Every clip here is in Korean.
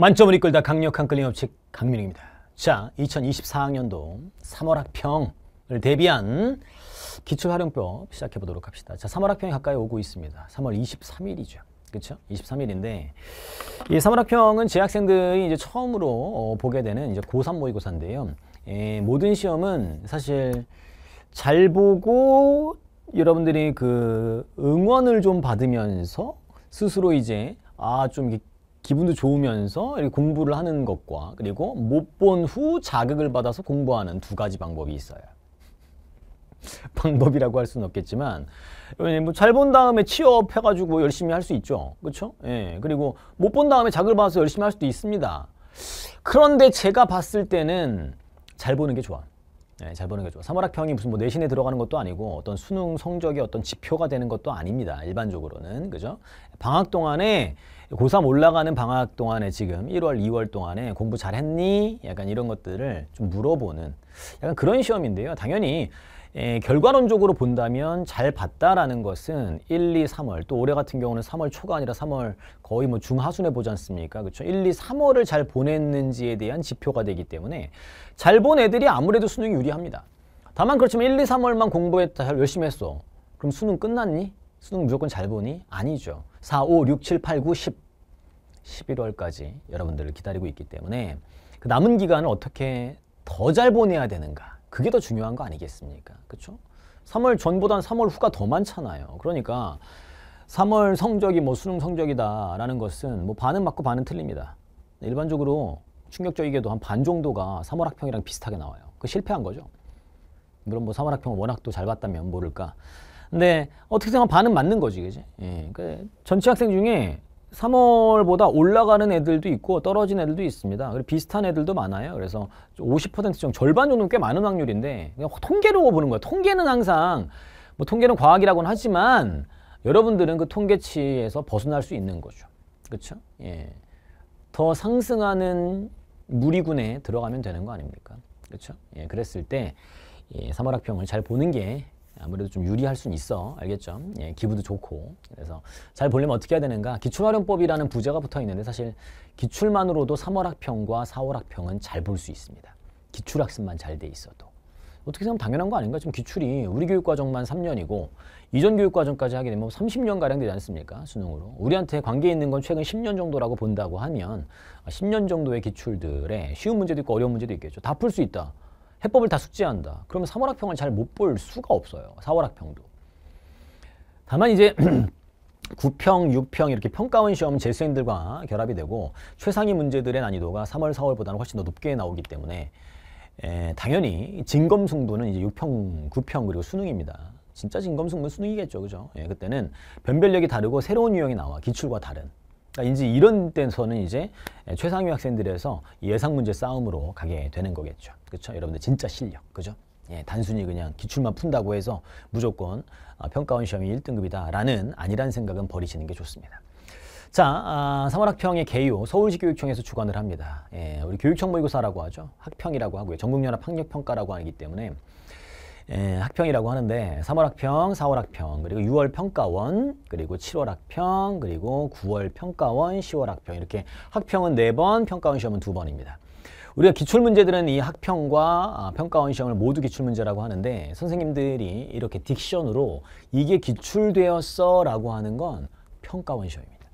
만점을 이끌다 강력한 끌림업체 강민입니다. 자, 2024학년도 3월 학평을 대비한 기출활용법 시작해 보도록 합시다. 자, 3월 학평이 가까이 오고 있습니다. 3월 23일이죠. 그렇 23일인데 이 3월 학평은 재학생들이 이제 처음으로 어, 보게 되는 이제 고3 모의고사인데요. 예, 모든 시험은 사실 잘 보고 여러분들이 그 응원을 좀 받으면서 스스로 이제 아좀 기분도 좋으면서 공부를 하는 것과 그리고 못 본 후 자극을 받아서 공부하는 두 가지 방법이 있어요. 방법이라고 할 수는 없겠지만 뭐 잘 본 다음에 취업해가지고 열심히 할 수 있죠. 그렇죠? 예. 그리고 못 본 다음에 자극을 받아서 열심히 할 수도 있습니다. 그런데 제가 봤을 때는 잘 보는 게 좋아. 네, 잘 보는 게 좋아. 사물학평이 무슨 뭐 내신에 들어가는 것도 아니고 어떤 수능 성적이 어떤 지표가 되는 것도 아닙니다. 일반적으로는. 그죠? 방학 동안에 고3 올라가는 방학 동안에 지금 1월, 2월 동안에 공부 잘했니? 약간 이런 것들을 좀 물어보는 약간 그런 시험인데요. 당연히 에, 예, 결과론적으로 본다면 잘 봤다라는 것은 1, 2, 3월 또 올해 같은 경우는 3월 초가 아니라 3월 거의 뭐 중하순에 보지 않습니까? 그렇죠? 1, 2, 3월을 잘 보냈는지에 대한 지표가 되기 때문에 잘 본 애들이 아무래도 수능이 유리합니다. 다만 그렇지만 1, 2, 3월만 공부했다 열심히 했어. 그럼 수능 끝났니? 수능 무조건 잘 보니? 아니죠. 4, 5, 6, 7, 8, 9, 10, 11월까지 여러분들을 기다리고 있기 때문에 그 남은 기간을 어떻게 더 잘 보내야 되는가 그게 더 중요한 거 아니겠습니까? 그렇죠? 3월 전보단 3월 후가 더 많잖아요. 그러니까 3월 성적이 뭐 수능 성적이다라는 것은 뭐 반은 맞고 반은 틀립니다. 네, 일반적으로 충격적이게도 한 반 정도가 3월 학평이랑 비슷하게 나와요. 그 실패한 거죠. 물론 뭐 3월 학평 워낙 또 잘 봤다면 모를까. 근데 어떻게 생각하면 반은 맞는 거지, 그지? 예. 그러니까 전체 학생 중에 3월보다 올라가는 애들도 있고 떨어진 애들도 있습니다. 그리고 비슷한 애들도 많아요. 그래서 50% 정도, 절반 정도는 꽤 많은 확률인데 그냥 통계로 보는 거예요. 통계는 항상 뭐 통계는 과학이라고는 하지만 여러분들은 그 통계치에서 벗어날 수 있는 거죠. 그렇죠? 예. 더 상승하는 무리군에 들어가면 되는 거 아닙니까? 그렇죠? 예, 그랬을 때 예, 3월 학평을 잘 보는 게 아무래도 좀 유리할 수는 있어. 알겠죠? 예, 기부도 좋고. 그래서 잘 보려면 어떻게 해야 되는가? 기출활용법이라는 부제가 붙어 있는데 사실 기출만으로도 3월 학평과 4월 학평은 잘 볼 수 있습니다. 기출학습만 잘 돼 있어도. 어떻게 생각하면 당연한 거 아닌가? 지금 기출이 우리 교육과정만 3년이고 이전 교육과정까지 하게 되면 30년가량 되지 않습니까? 수능으로. 우리한테 관계 있는 건 최근 10년 정도라고 본다고 하면 10년 아, 정도의 기출들의 쉬운 문제도 있고 어려운 문제도 있겠죠. 다 풀 수 있다. 해법을 다 숙지한다. 그러면 3월 학평을 잘 못 볼 수가 없어요. 4월 학평도. 다만 이제 9평, 6평 이렇게 평가원 시험 재수생들과 결합이 되고 최상위 문제들의 난이도가 3월, 4월보다는 훨씬 더 높게 나오기 때문에 에, 당연히 진검승부는 이제 6평, 9평 그리고 수능입니다. 진짜 진검승부는 수능이겠죠. 그죠? 예, 그때는 변별력이 다르고 새로운 유형이 나와 기출과 다른 인러 그러니까 이제 이런 데서는 이제 최상위 학생들에서 예상 문제 싸움으로 가게 되는 거겠죠. 그렇죠? 여러분들 진짜 실력. 그죠? 예, 단순히 그냥 기출만 푼다고 해서 무조건 어, 평가원 시험이 1등급이다라는 아니란 생각은 버리시는 게 좋습니다. 자, 아, 3월 학평의 개요 서울시 교육청에서 주관을 합니다. 예, 우리 교육청 모의고사라고 하죠. 학평이라고 하고요. 전국연합 학력평가라고 하기 때문에 예, 학평이라고 하는데 3월 학평, 4월 학평, 그리고 6월 평가원, 그리고 7월 학평, 그리고 9월 평가원, 10월 학평 이렇게 학평은 4번, 평가원 시험은 2번입니다. 우리가 기출문제들은 이 학평과 아, 평가원 시험을 모두 기출문제라고 하는데 선생님들이 이렇게 딕션으로 이게 기출되었어 라고 하는 건 평가원 시험입니다.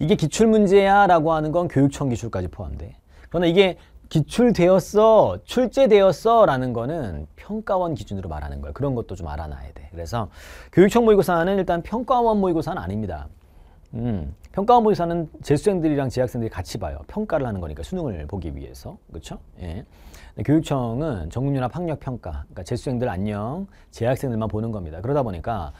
이게 기출문제야 라고 하는 건 교육청 기출까지 포함돼. 그러나 이게 기출되었어, 출제되었어 라는 거는 평가원 기준으로 말하는 거예요. 그런 것도 좀 알아놔야 돼. 그래서 교육청 모의고사는 일단 평가원 모의고사는 아닙니다. 음, 평가원 모의사는 재수생들이랑 재학생들이 같이 봐요. 평가를 하는 거니까 수능을 보기 위해서. 그렇죠? 예. 교육청은 전국연합 학력평가, 그러니까 재수생들 안녕, 재학생들만 보는 겁니다. 그러다 보니까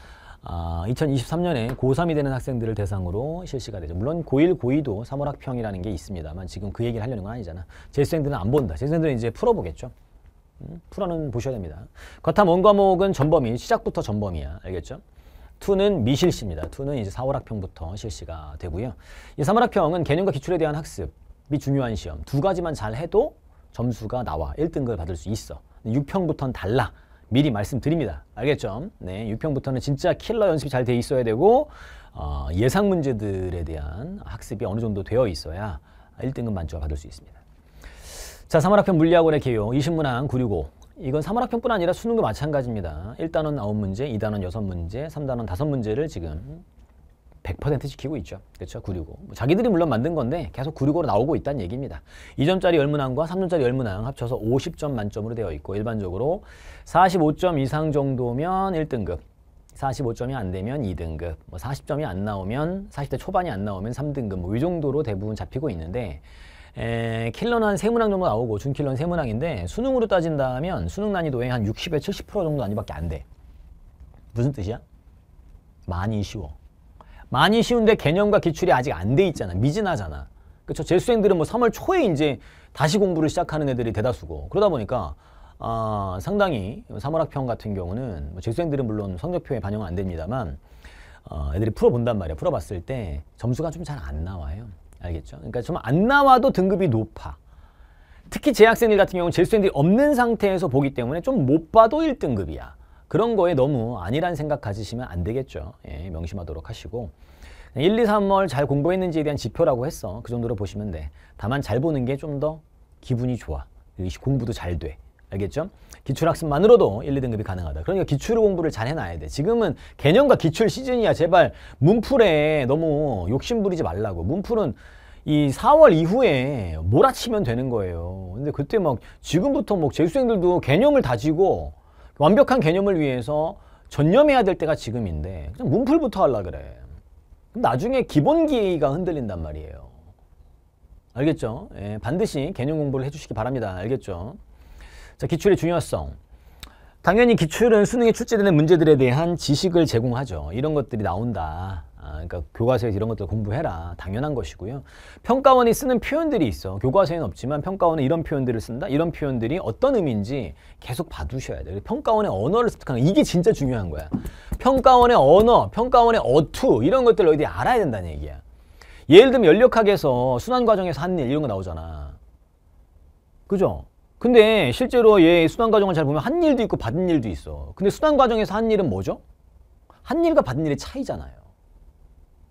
아, 2023년에 고3이 되는 학생들을 대상으로 실시가 되죠. 물론 고1, 고2도 사물 학평이라는 게 있습니다만 지금 그 얘기를 하려는 건 아니잖아. 재수생들은 안 본다. 재수생들은 이제 풀어보겠죠. 음, 풀어는 보셔야 됩니다. 과탐 원과목은 전범위 시작부터 전범위야 알겠죠? 2는 미실시입니다. 2는 이제 사물 학평부터 실시가 되고요. 이사물 학평은 개념과 기출에 대한 학습이 중요한 시험. 두 가지만 잘 해도 점수가 나와. 1등급을 받을 수 있어. 6평부터는 달라. 미리 말씀드립니다. 알겠죠? 네, 6평부터는 진짜 킬러 연습이 잘 돼 있어야 되고 어, 예상 문제들에 대한 학습이 어느 정도 되어 있어야 1등급 만점 받을 수 있습니다. 자, 3학평 물리학원의 개요 20문항 965 이건 3학평뿐 아니라 수능도 마찬가지입니다. 1단원 9문제, 2단원 6문제, 3단원 5문제를 지금 100% 지키고 있죠. 그렇죠? 965. 뭐 자기들이 물론 만든 건데 계속 965로 나오고 있다는 얘기입니다. 2점짜리 열문항과 3점짜리 열문항 합쳐서 50점 만점으로 되어 있고 일반적으로 45점 이상 정도면 1등급, 45점이 안 되면 2등급, 뭐 40점이 안 나오면 40대 초반이 안 나오면 3등급 뭐 이 정도로 대부분 잡히고 있는데 에, 킬러는 한 3문항 정도 나오고 준킬러는 3문항인데 수능으로 따진다면 수능 난이도에한 60에 70% 정도 난이밖에 안 돼. 무슨 뜻이야? 많이 쉬워. 많이 쉬운데 개념과 기출이 아직 안 돼 있잖아. 미진하잖아. 그쵸 재수생들은 뭐 3월 초에 이제 다시 공부를 시작하는 애들이 대다수고 그러다 보니까 아, 상당히 3월 학평 같은 경우는 뭐 재수생들은 물론 성적표에 반영은 안 됩니다만 어, 애들이 풀어본단 말이야. 풀어봤을 때 점수가 좀 잘 안 나와요. 알겠죠? 그러니까 좀 안 나와도 등급이 높아. 특히 재학생들 같은 경우는 재수생들이 없는 상태에서 보기 때문에 좀 못 봐도 1등급이야. 그런 거에 너무 아니란 생각 가지시면 안 되겠죠. 예, 명심하도록 하시고 1, 2, 3월 잘 공부했는지에 대한 지표라고 했어. 그 정도로 보시면 돼. 다만 잘 보는 게 좀 더 기분이 좋아. 공부도 잘 돼. 알겠죠? 기출학습만으로도 1, 2등급이 가능하다. 그러니까 기출 공부를 잘 해놔야 돼. 지금은 개념과 기출 시즌이야. 제발 문풀에 너무 욕심부리지 말라고. 문풀은 이 4월 이후에 몰아치면 되는 거예요. 근데 그때 막 지금부터 뭐 재수생들도 개념을 다지고 완벽한 개념을 위해서 전념해야 될 때가 지금인데 그냥 문풀부터 하려 그래. 나중에 기본기가 흔들린단 말이에요. 알겠죠? 예, 반드시 개념 공부를 해주시기 바랍니다. 알겠죠? 자, 기출의 중요성. 당연히 기출은 수능에 출제되는 문제들에 대한 지식을 제공하죠. 이런 것들이 나온다. 아, 그러니까 교과서에서 이런 것들 공부해라. 당연한 것이고요. 평가원이 쓰는 표현들이 있어. 교과서에는 없지만 평가원은 이런 표현들을 쓴다. 이런 표현들이 어떤 의미인지 계속 봐두셔야 돼요. 평가원의 언어를 습득하는 이게 진짜 중요한 거야. 평가원의 언어, 평가원의 어투 이런 것들 을 어디 알아야 된다는 얘기야. 예를 들면 연력학에서 순환 과정에서 한 일 이런 거 나오잖아. 그죠? 근데 실제로 얘 순환 과정을 잘 보면 한 일도 있고 받은 일도 있어. 근데 순환 과정에서 한 일은 뭐죠? 한 일과 받은 일의 차이잖아요.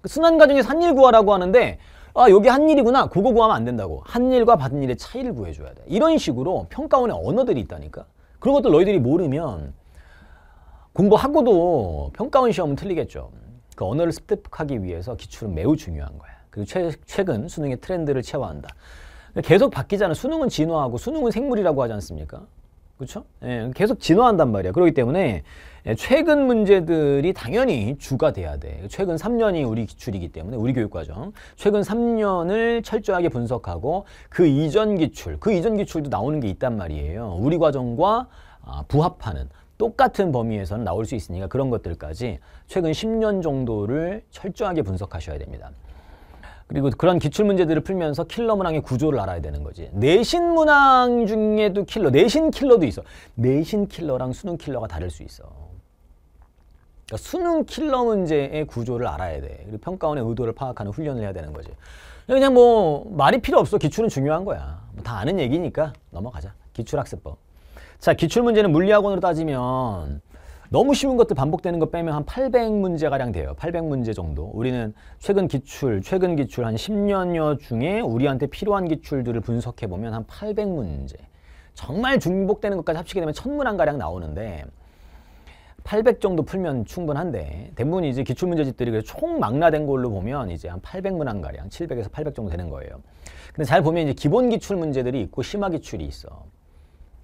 그 순환 과정에 한일 구하라고 하는데 아 여기 한일이구나 그거 구하면 안 된다고 한일과 받은 일의 차이를 구해줘야 돼 이런 식으로 평가원의 언어들이 있다니까 그런 것들 너희들이 모르면 공부하고도 평가원 시험은 틀리겠죠 그 언어를 습득하기 위해서 기출은 매우 중요한 거야 그리고 최, 최근 수능의 트렌드를 체화한다 계속 바뀌잖아 수능은 진화하고 수능은 생물이라고 하지 않습니까 그렇죠? 예, 계속 진화한단 말이야. 그렇기 때문에 예, 최근 문제들이 당연히 주가 돼야 돼. 최근 3년이 우리 기출이기 때문에 우리 교육과정. 최근 3년을 철저하게 분석하고 그 이전 기출, 그 이전 기출도 나오는 게 있단 말이에요. 우리 과정과 아, 부합하는 똑같은 범위에서는 나올 수 있으니까 그런 것들까지 최근 10년 정도를 철저하게 분석하셔야 됩니다. 그리고 그런 기출 문제들을 풀면서 킬러 문항의 구조를 알아야 되는 거지. 내신 문항 중에도 킬러, 내신 킬러도 있어. 내신 킬러랑 수능 킬러가 다를 수 있어. 그러니까 수능 킬러 문제의 구조를 알아야 돼. 그리고 평가원의 의도를 파악하는 훈련을 해야 되는 거지. 그냥 뭐 말이 필요 없어. 기출은 중요한 거야. 뭐다 아는 얘기니까 넘어가자. 기출학습법. 자, 기출 문제는 물리학원으로 따지면 너무 쉬운 것들 반복되는 거 빼면 한 800문제가량 돼요. 800문제 정도. 우리는 최근 기출, 최근 기출 한 10년여 중에 우리한테 필요한 기출들을 분석해보면 한 800문제. 정말 중복되는 것까지 합치게 되면 천문안가량 나오는데 800 정도 풀면 충분한데 대부분 이제 기출문제집들이 총 망라된 걸로 보면 이제 한 800문항가량 700에서 800 정도 되는 거예요. 근데 잘 보면 이제 기본 기출문제들이 있고 심화 기출이 있어.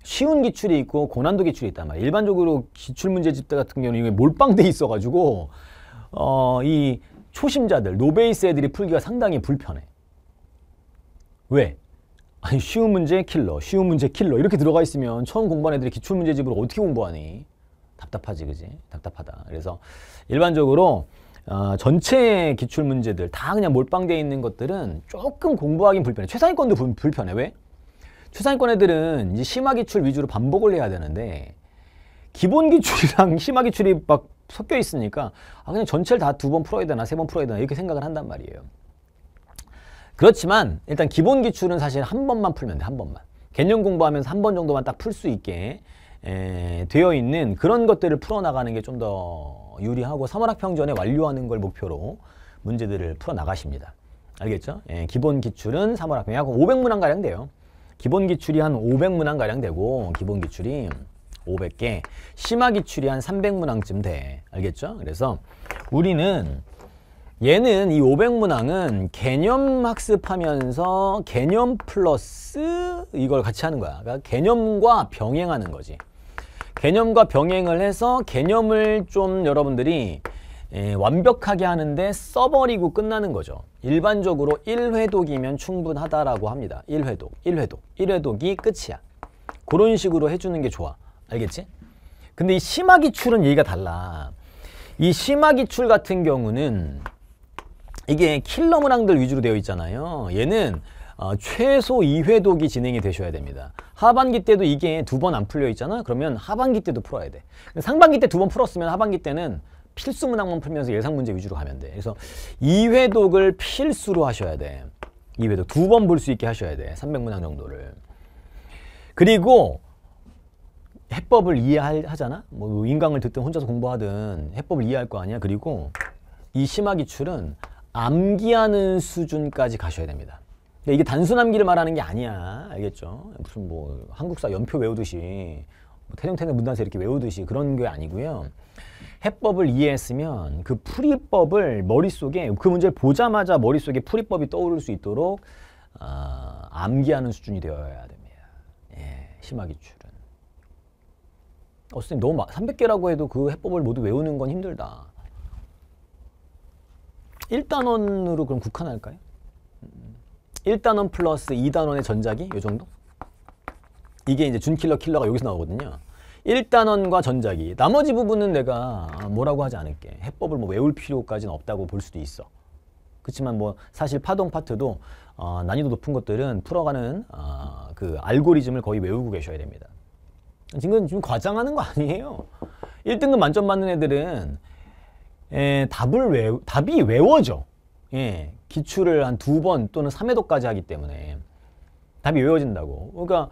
쉬운 기출이 있고 고난도 기출이 있단 말이에요. 일반적으로 기출 문제집 들 같은 경우는 이게 몰빵돼 있어가지고 어, 이 초심자들, 노베이스 애들이 풀기가 상당히 불편해. 왜? 아니 쉬운 문제 킬러, 쉬운 문제 킬러 이렇게 들어가 있으면 처음 공부한 애들이 기출 문제집을 어떻게 공부하니? 답답하지, 그지? 답답하다. 그래서 일반적으로 어, 전체 기출 문제들 다 그냥 몰빵돼 있는 것들은 조금 공부하기 불편해. 최상위권도 불편해. 왜? 추상권 애들은 이제 심화 기출 위주로 반복을 해야 되는데 기본 기출이랑 심화 기출이 막 섞여 있으니까 아 그냥 전체를 다 두 번 풀어야 되나 세 번 풀어야 되나 이렇게 생각을 한단 말이에요. 그렇지만 일단 기본 기출은 사실 한 번만 풀면 돼. 한 번만. 개념 공부하면서 한 번 정도만 딱 풀 수 있게 에, 되어 있는 그런 것들을 풀어나가는 게 좀 더 유리하고 3월학평 전에 완료하는 걸 목표로 문제들을 풀어나가십니다. 알겠죠? 예, 기본 기출은 3월학평 약 500문항가량 돼요. 기본 기출이 한 500문항 가량 되고 기본 기출이 500개 심화 기출이 한 300문항쯤 돼 알겠죠? 그래서 우리는 얘는 이 500문항은 개념 학습하면서 개념 플러스 이걸 같이 하는 거야 그러니까 개념과 병행하는 거지 개념과 병행을 해서 개념을 좀 여러분들이 에, 예, 완벽하게 하는데 써버리고 끝나는 거죠. 일반적으로 1회독이면 충분하다라고 합니다. 1회독, 1회독, 1회독이 끝이야. 그런 식으로 해주는 게 좋아. 알겠지? 근데 이 심화기출은 얘기가 달라. 이 심화기출 같은 경우는 이게 킬러 문항들 위주로 되어 있잖아요. 얘는 어, 최소 2회독이 진행이 되셔야 됩니다. 하반기 때도 이게 두 번 안 풀려 있잖아? 그러면 하반기 때도 풀어야 돼. 상반기 때 두 번 풀었으면 하반기 때는 필수 문항만 풀면서 예상 문제 위주로 가면 돼. 그래서 2회독을 필수로 하셔야 돼. 2회독 두 번 볼 수 있게 하셔야 돼. 300문항 정도를. 그리고 해법을 이해하잖아? 뭐 인강을 듣든 혼자서 공부하든 해법을 이해할 거 아니야? 그리고 이 심화 기출은 암기하는 수준까지 가셔야 됩니다. 이게 단순 암기를 말하는 게 아니야. 알겠죠? 무슨 뭐 한국사 연표 외우듯이 뭐 태종태는 문단서 이렇게 외우듯이 그런 게 아니고요. 해법을 이해했으면 그 풀이법을 머릿속에 그 문제를 보자마자 머릿속에 풀이법이 떠오를 수 있도록 어, 암기하는 수준이 되어야 됩니다. 예, 심화기출은. 어, 선생님 너무 300개라고 해도 그 해법을 모두 외우는 건 힘들다. 1단원으로 그럼 국한할까요? 1단원 음. 플러스 2단원의 전작이 정도? 이게 이제 준킬러 킬러가 여기서 나오거든요. 1단원과 전자기. 나머지 부분은 내가 뭐라고 하지 않을게. 해법을 뭐 외울 필요까지는 없다고 볼 수도 있어. 그렇지만 뭐 사실 파동 파트도 어, 난이도 높은 것들은 풀어가는 어, 그 알고리즘을 거의 외우고 계셔야 됩니다. 지금 좀 과장하는 거 아니에요. 1등급 만점 받는 애들은 에, 예, 답을 외 답이 외워져. 예, 기출을 한 두 번 또는 3회도까지 하기 때문에 답이 외워진다고. 그러니까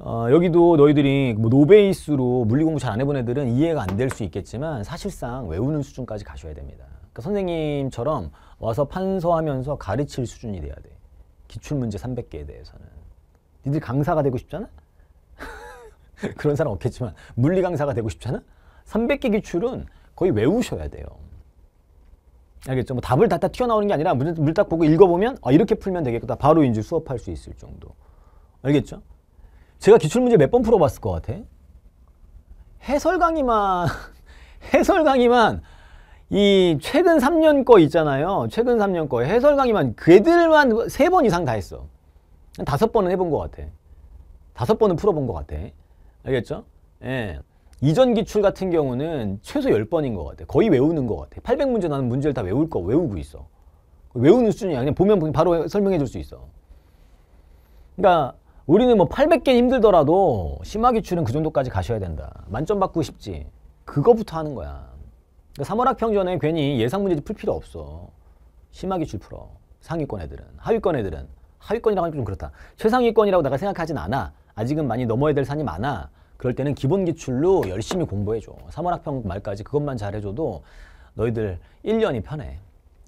어, 여기도 너희들이 뭐 노베이스로 물리공부 잘 안 해본 애들은 이해가 안 될 수 있겠지만 사실상 외우는 수준까지 가셔야 됩니다. 그러니까 선생님처럼 와서 판서하면서 가르칠 수준이 돼야 돼. 기출문제 300개에 대해서는. 니들 강사가 되고 싶잖아? 그런 사람 없겠지만 물리 강사가 되고 싶잖아? 300개 기출은 거의 외우셔야 돼요. 알겠죠? 뭐 답을 다, 다 튀어나오는 게 아니라 물딱 보고 읽어보면 아, 이렇게 풀면 되겠다. 바로 이제 수업할 수 있을 정도. 알겠죠? 제가 기출문제 몇 번 풀어봤을 것 같아? 해설 강의만, 해설 강의만, 이 최근 3년 거 있잖아요. 최근 3년 거 해설 강의만 그들만 3번 이상 다 했어. 한 5번은 해본 것 같아. 5번은 풀어본 것 같아. 알겠죠? 예. 이전 기출 같은 경우는 최소 10번인 것 같아. 거의 외우는 것 같아. 800문제 나는 문제를 다 외울 거 외우고 있어. 외우는 수준이야. 그냥 보면 바로 설명해 줄 수 있어. 그러니까 우리는 뭐 800개 힘들더라도 심화기 출은 그 정도까지 가셔야 된다. 만점 받고 싶지. 그거부터 하는 거야. 그러니까 3월 학평전에 괜히 예상 문제집 풀 필요 없어. 심화기 출 풀어. 상위권 애들은. 하위권 애들은. 하위권이라고 하면 좀 그렇다. 최상위권이라고 내가 생각하진 않아. 아직은 많이 넘어야 될 산이 많아. 그럴 때는 기본 기출로 열심히 공부해줘. 3월 학평 말까지 그것만 잘해줘도 너희들 1년이 편해.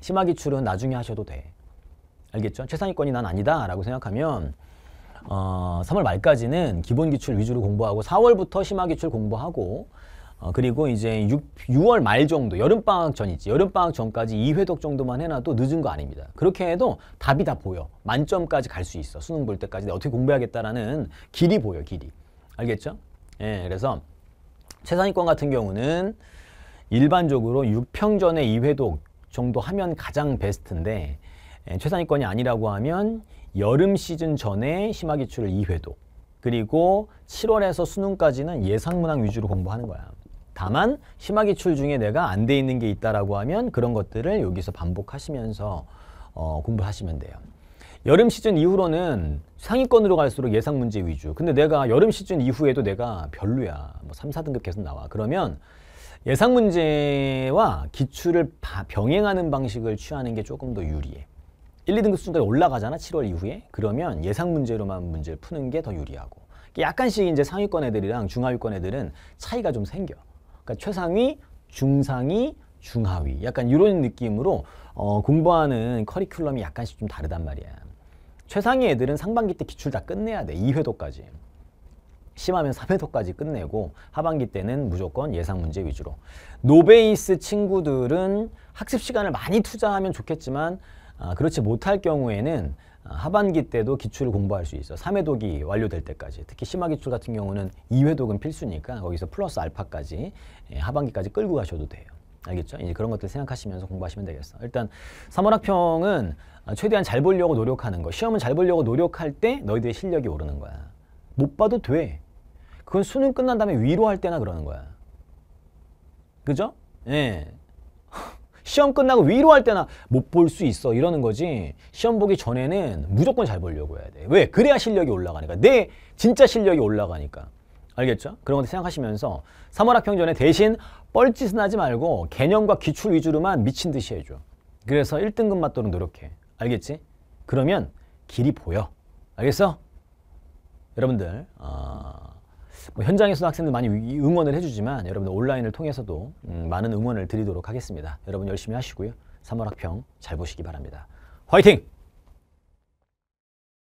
심화 기출은 나중에 하셔도 돼. 알겠죠? 최상위권이 난 아니다 라고 생각하면 어, 3월 말까지는 기본 기출 위주로 공부하고 4월부터 심화 기출 공부하고 어, 그리고 이제 6, 월말 정도 여름방학 전이지 여름방학 전까지 2회독 정도만 해놔도 늦은 거 아닙니다. 그렇게 해도 답이 다 보여. 만점까지 갈 수 있어. 수능 볼 때까지 어떻게 공부해야겠다라는 길이 보여 길이. 알겠죠? 예, 그래서 최상위권 같은 경우는 일반적으로 6평전에 2회독 정도 하면 가장 베스트인데 예, 최상위권이 아니라고 하면 여름 시즌 전에 심화기출을 2회도 그리고 7월에서 수능까지는 예상문항 위주로 공부하는 거야. 다만 심화기출 중에 내가 안 돼 있는 게 있다라고 하면 그런 것들을 여기서 반복하시면서 어, 공부하시면 돼요. 여름 시즌 이후로는 상위권으로 갈수록 예상 문제 위주. 근데 내가 여름 시즌 이후에도 내가 별로야. 뭐 3, 4등급 계속 나와. 그러면 예상 문제와 기출을 병행하는 방식을 취하는 게 조금 더 유리해. 1, 2등급 수준까지 올라가잖아, 7월 이후에. 그러면 예상 문제로만 문제를 푸는 게 더 유리하고. 그러니까 약간씩 이제 상위권 애들이랑 중하위권 애들은 차이가 좀 생겨. 그러니까 최상위, 중상위, 중하위. 약간 이런 느낌으로 어, 공부하는 커리큘럼이 약간씩 좀 다르단 말이야. 최상위 애들은 상반기 때 기출 다 끝내야 돼. 2회도까지. 심하면 3회도까지 끝내고 하반기 때는 무조건 예상 문제 위주로. 노베이스 친구들은 학습 시간을 많이 투자하면 좋겠지만 아, 그렇지 못할 경우에는 아, 하반기 때도 기출을 공부할 수 있어. 3회 독이 완료될 때까지. 특히 심화 기출 같은 경우는 2회 독은 필수니까 거기서 플러스 알파까지 예, 하반기까지 끌고 가셔도 돼요. 알겠죠? 이제 그런 것들 생각하시면서 공부하시면 되겠어. 일단 3월 학평은 아, 최대한 잘 보려고 노력하는 거. 시험은 잘 보려고 노력할 때 너희들의 실력이 오르는 거야. 못 봐도 돼. 그건 수능 끝난 다음에 위로할 때나 그러는 거야. 그죠? 예. 시험 끝나고 위로할 때나 못 볼 수 있어 이러는 거지 시험 보기 전에는 무조건 잘 보려고 해야 돼 왜? 그래야 실력이 올라가니까 내 진짜 실력이 올라가니까 알겠죠? 그런 것도 생각하시면서 3월 학평전에 대신 뻘짓은 하지 말고 개념과 기출 위주로만 미친 듯이 해줘 그래서 1등급 맞도록 노력해 알겠지? 그러면 길이 보여 알겠어? 여러분들 어... 뭐현장에서 학생들 많이 응원을 해주지만 여러분들 온라인을 통해서도 음, 많은 응원을 드리도록 하겠습니다. 여러분 열심히 하시고요. 3월 학평 잘 보시기 바랍니다. 화이팅!